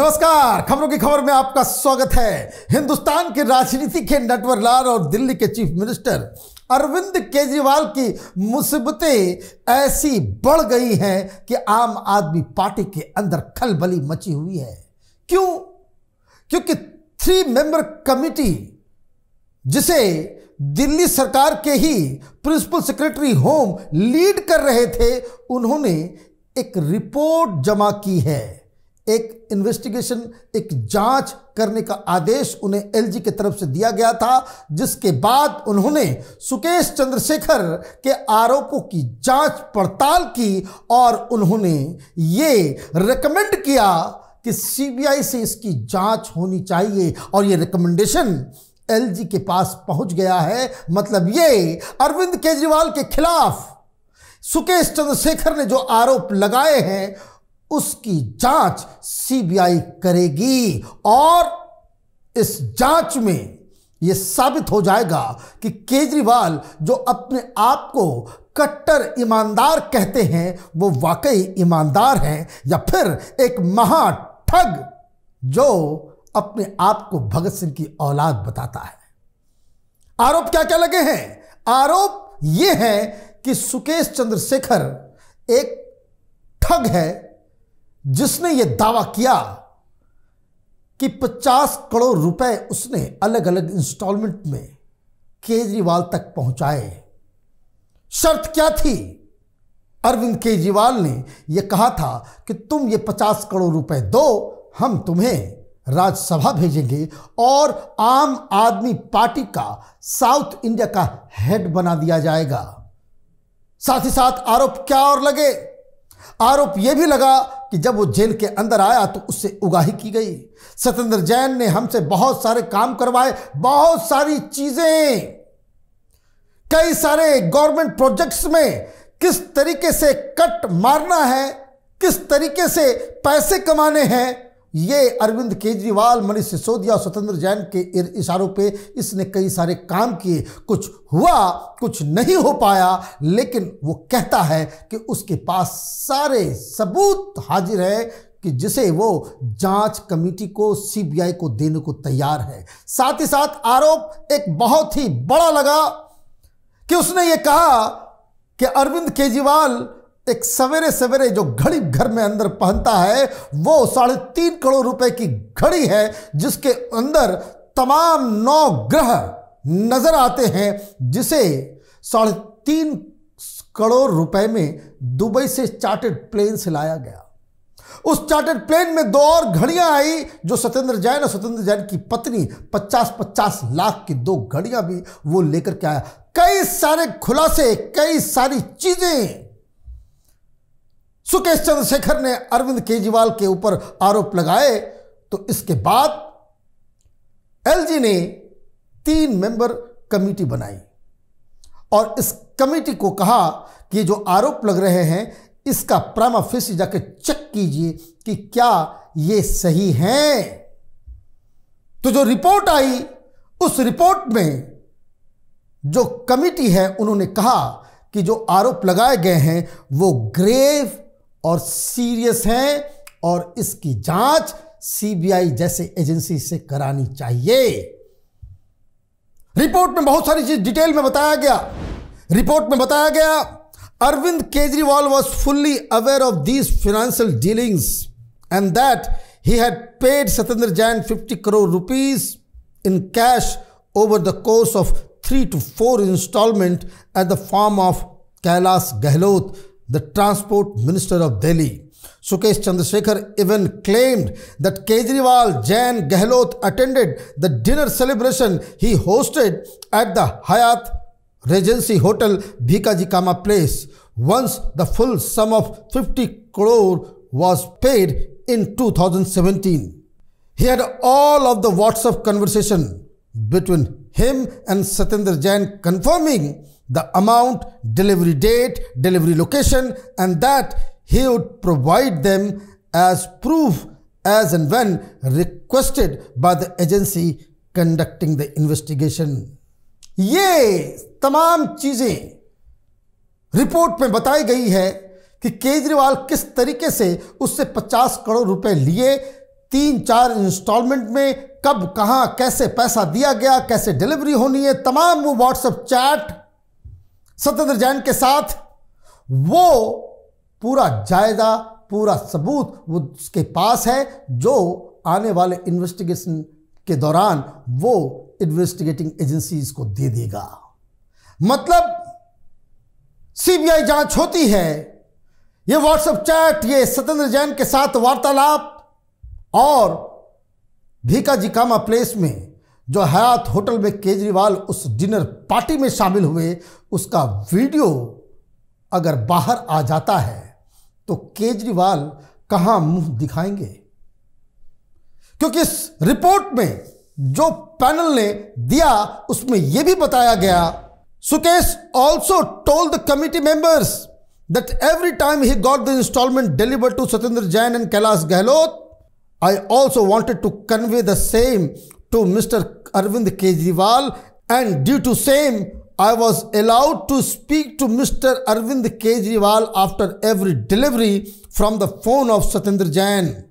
नमस्कार खबरों की खबर में आपका स्वागत है हिंदुस्तान के राजनीति के नटवर लाल और दिल्ली के चीफ मिनिस्टर अरविंद केजरीवाल की मुसीबतें ऐसी बढ़ गई हैं कि आम आदमी पार्टी के अंदर खलबली मची हुई है क्यों क्योंकि थ्री मेंबर कमेटी जिसे दिल्ली सरकार के ही प्रिंसिपल सेक्रेटरी होम लीड कर रहे थे उन्होंने एक रिपोर्ट जमा की है एक इन्वेस्टिगेशन एक जांच करने का आदेश उन्हें एलजी की तरफ से दिया गया था जिसके बाद उन्होंने सुकेश चंद्रशेखर के आरोपों की जांच पड़ताल की और उन्होंने ये रिकमेंड किया कि सीबीआई से इसकी जांच होनी चाहिए और ये रिकमेंडेशन एलजी के पास पहुंच गया है मतलब ये अरविंद केजरीवाल के खिलाफ सुकेश चंद्रशेखर ने जो आरोप लगाए हैं उसकी जांच सीबीआई करेगी और इस जांच में यह साबित हो जाएगा कि केजरीवाल जो अपने आप को कट्टर ईमानदार कहते हैं वो वाकई ईमानदार हैं या फिर एक महा ठग जो अपने आप को भगत सिंह की औलाद बताता है आरोप क्या क्या लगे हैं आरोप यह है कि सुकेश चंद्रशेखर एक ठग है जिसने यह दावा किया कि 50 करोड़ रुपए उसने अलग अलग इंस्टॉलमेंट में केजरीवाल तक पहुंचाए शर्त क्या थी अरविंद केजरीवाल ने यह कहा था कि तुम ये 50 करोड़ रुपए दो हम तुम्हें राज्यसभा भेजेंगे और आम आदमी पार्टी का साउथ इंडिया का हेड बना दिया जाएगा साथ ही साथ आरोप क्या और लगे आरोप यह भी लगा कि जब वो जेल के अंदर आया तो उससे उगाही की गई सत्येंद्र जैन ने हमसे बहुत सारे काम करवाए बहुत सारी चीज़ें कई सारे गवर्नमेंट प्रोजेक्ट्स में किस तरीके से कट मारना है किस तरीके से पैसे कमाने हैं ये अरविंद केजरीवाल मनीष सिसोदिया स्वतंत्र जैन के इशारों पे इसने कई सारे काम किए कुछ हुआ कुछ नहीं हो पाया लेकिन वो कहता है कि उसके पास सारे सबूत हाजिर है कि जिसे वो जांच कमेटी को सीबीआई को देने को तैयार है साथ ही साथ आरोप एक बहुत ही बड़ा लगा कि उसने ये कहा कि अरविंद केजरीवाल एक सवेरे सवेरे जो घड़ी घर में अंदर पहनता है वो साढ़े तीन करोड़ रुपए की घड़ी है जिसके अंदर तमाम नौ ग्रह नजर आते हैं जिसे साढ़े तीन करोड़ रुपए में दुबई से चार्टेड प्लेन से लाया गया उस चार्टेड प्लेन में दो और घड़ियां आई जो सत्येंद्र जैन और सत्येंद्र जैन की पत्नी पचास पचास लाख की दो घड़ियां भी वो लेकर के आया कई सारे खुलासे कई सारी चीजें सुकेश चंद्रशेखर ने अरविंद केजरीवाल के ऊपर आरोप लगाए तो इसके बाद एलजी ने तीन मेंबर कमेटी बनाई और इस कमेटी को कहा कि जो आरोप लग रहे हैं इसका प्रामा फिस जाके चेक कीजिए कि क्या ये सही हैं तो जो रिपोर्ट आई उस रिपोर्ट में जो कमिटी है उन्होंने कहा कि जो आरोप लगाए गए हैं वो ग्रेव और सीरियस है और इसकी जांच सीबीआई जैसे एजेंसी से करानी चाहिए रिपोर्ट में बहुत सारी चीज डिटेल में बताया गया रिपोर्ट में बताया गया Arvind Kejriwal was fully aware of these financial dealings and that he had paid Satyendra Jain 50 crore rupees in cash over the course of three to four installment at the form of Kailash Gahlot the transport minister of Delhi. Sukesh Chandrasekhar even claimed that Kejriwal, Jan Gehlot attended the dinner celebration he hosted at the Hyatt Regency Hotel, Bhikaji Kama Place. Once the full sum of 50 crore was paid in 2017. He had all of the WhatsApp conversation between him and Satendra Jain confirming the amount, delivery date, delivery location, and that he would provide them as proof as and when requested by the agency conducting the investigation. ये तमाम चीज़ें report में बताई गई है कि केजरीवाल किस तरीके से उससे 50 करोड़ रुपए लिए तीन चार इंस्टॉलमेंट में कब कहाँ कैसे पैसा दिया गया कैसे डिलीवरी होनी है तमाम वो व्हाट्सएप चैट सत्येंद्र जैन के साथ वो पूरा जायजा पूरा सबूत वो उसके पास है जो आने वाले इन्वेस्टिगेशन के दौरान वो इन्वेस्टिगेटिंग एजेंसीज को दे देगा मतलब सीबीआई जांच होती है ये व्हाट्सएप चैट ये सत्येंद्र जैन के साथ वार्तालाप और भीका जिकामा प्लेस में जो हयात होटल में केजरीवाल उस डिनर पार्टी में शामिल हुए उसका वीडियो अगर बाहर आ जाता है तो केजरीवाल कहां मुंह दिखाएंगे क्योंकि इस रिपोर्ट में जो पैनल ने दिया उसमें यह भी बताया गया Sukesh also told the committee members that every time he got the installment delivered to Satyendra Jain and Kailash Gahlot I also wanted to convey the same to Mr. Arvind Kejriwal and due to same, I was allowed to speak to Mr. Arvind Kejriwal after every delivery from the phone of Satendra Jain.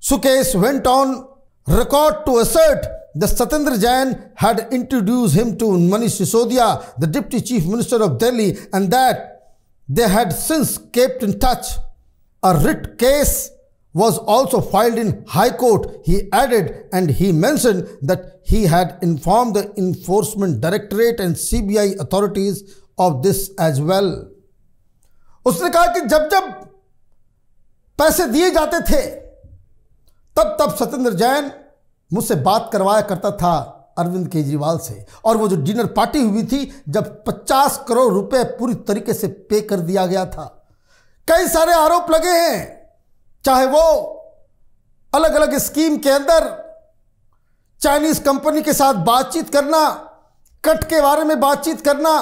Sukesh went on record to assert that Satendra Jain had introduced him to Manish Sisodia, the Deputy Chief Minister of Delhi, and that they had since kept in touch. A writ case was also filed in High Court, he added, and he mentioned that he had informed the Enforcement Directorate and CBI authorities of this as well. usne kaha ki jab jab paise diye jate the tab tab satendra jain mujhse baat karwaya karta tha Arvind Kejriwal से और वो जो dinner party हुई थी जब 50 करोड़ रुपए पूरी तरीके से पे कर दिया गया था कई सारे आरोप लगे हैं चाहे वो अलग अलग स्कीम के अंदर चाइनीज कंपनी के साथ बातचीत करना कट के बारे में बातचीत करना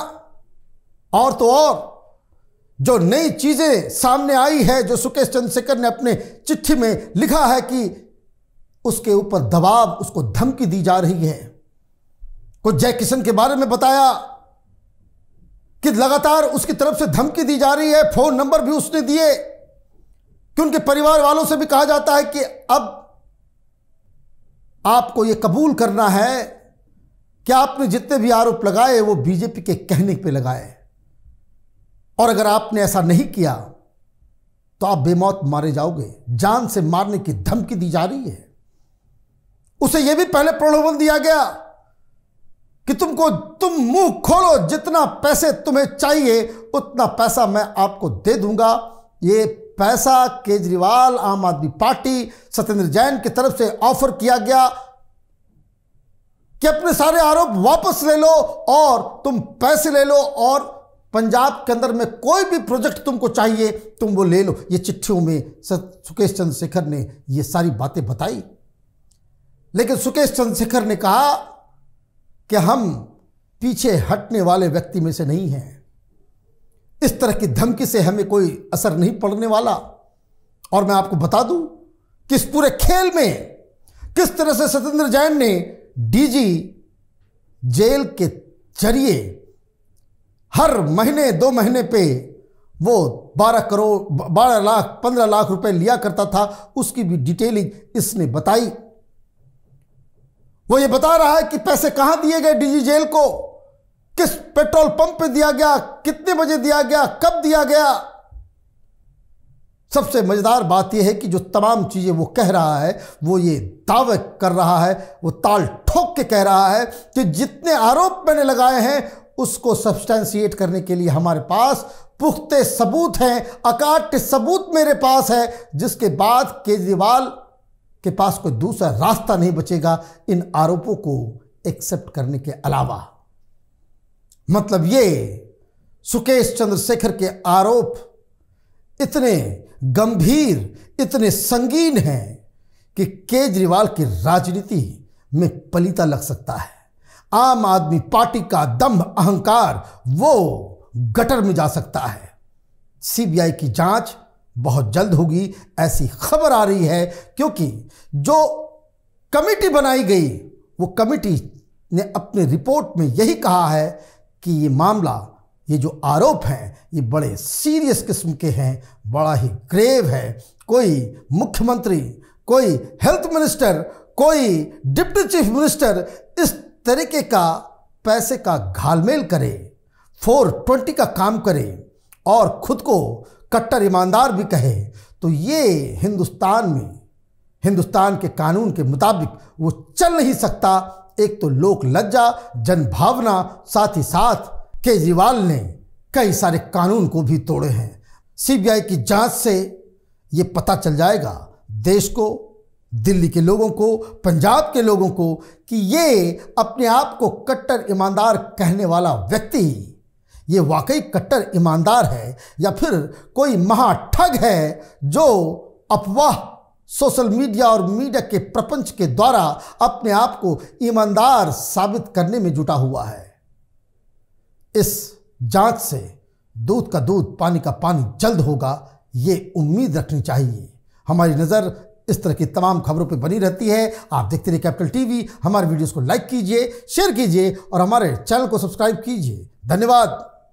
और तो और जो नई चीज़ें सामने आई है जो सुकेश चंद्रशेखर ने अपने चिट्ठी में लिखा है कि उसके ऊपर दबाव उसको धमकी दी जा रही है कुछ जय किशन के बारे में बताया कि लगातार उसकी तरफ से धमकी दी जा रही है फोन नंबर भी उसने दिए कि उनके परिवार वालों से भी कहा जाता है कि अब आपको यह कबूल करना है कि आपने जितने भी आरोप लगाए वो बीजेपी के कहने पे लगाए और अगर आपने ऐसा नहीं किया तो आप बेमौत मारे जाओगे जान से मारने की धमकी दी जा रही है उसे यह भी पहले प्रलोभन दिया गया कि तुमको तुम मुंह खोलो जितना पैसे तुम्हें चाहिए उतना पैसा मैं आपको दे दूंगा ये पैसा केजरीवाल आम आदमी पार्टी सत्येंद्र जैन की तरफ से ऑफर किया गया कि अपने सारे आरोप वापस ले लो और तुम पैसे ले लो और पंजाब के अंदर में कोई भी प्रोजेक्ट तुमको चाहिए तुम वो ले लो ये चिट्ठियों में सुकेश चंद्रशेखर ने ये सारी बातें बताई लेकिन सुकेश चंद्रशेखर ने कहा कि हम पीछे हटने वाले व्यक्ति में से नहीं हैं इस तरह की धमकी से हमें कोई असर नहीं पड़ने वाला और मैं आपको बता दूं कि इस पूरे खेल में किस तरह से सत्येंद्र जैन ने डीजी जेल के जरिए हर महीने दो महीने पे वो बारह करोड़ बारह लाख पंद्रह लाख रुपए लिया करता था उसकी भी डिटेलिंग इसने बताई वो ये बता रहा है कि पैसे कहां दिए गए डीजी जेल को किस पेट्रोल पंप पे दिया गया कितने बजे दिया गया कब दिया गया सबसे मज़ेदार बात यह है कि जो तमाम चीज़ें वो कह रहा है वो ये दावे कर रहा है वो ताल ठोक के कह रहा है कि जितने आरोप मैंने लगाए हैं उसको सब्सटेंशिएट करने के लिए हमारे पास पुख्ते सबूत हैं अकाट्य सबूत मेरे पास है जिसके बाद केजरीवाल के पास कोई दूसरा रास्ता नहीं बचेगा इन आरोपों को एक्सेप्ट करने के अलावा मतलब ये सुकेश चंद्रशेखर के आरोप इतने गंभीर इतने संगीन हैं कि केजरीवाल की राजनीति में पलीता लग सकता है आम आदमी पार्टी का दम्भ अहंकार वो गटर में जा सकता है सीबीआई की जांच बहुत जल्द होगी ऐसी खबर आ रही है क्योंकि जो कमेटी बनाई गई वो कमेटी ने अपने रिपोर्ट में यही कहा है कि ये मामला ये जो आरोप हैं ये बड़े सीरियस किस्म के हैं बड़ा ही ग्रेव है कोई मुख्यमंत्री कोई हेल्थ मिनिस्टर कोई डिप्टी चीफ मिनिस्टर इस तरीके का पैसे का घालमेल करे 420 का काम करे और खुद को कट्टर ईमानदार भी कहे तो ये हिंदुस्तान में हिंदुस्तान के कानून के मुताबिक वो चल नहीं सकता एक तो लोक लज्जा जनभावना साथ ही साथ केजरीवाल ने कई सारे कानून को भी तोड़े हैं सीबीआई की जांच से ये पता चल जाएगा देश को दिल्ली के लोगों को पंजाब के लोगों को कि ये अपने आप को कट्टर ईमानदार कहने वाला व्यक्ति ये वाकई कट्टर ईमानदार है या फिर कोई महाठग है जो अफवाह सोशल मीडिया और मीडिया के प्रपंच के द्वारा अपने आप को ईमानदार साबित करने में जुटा हुआ है इस जांच से दूध का दूध पानी का पानी जल्द होगा ये उम्मीद रखनी चाहिए हमारी नज़र इस तरह की तमाम खबरों पर बनी रहती है आप देखते रहिए कैपिटल टीवी हमारे वीडियोस को लाइक कीजिए शेयर कीजिए और हमारे चैनल को सब्सक्राइब कीजिए धन्यवाद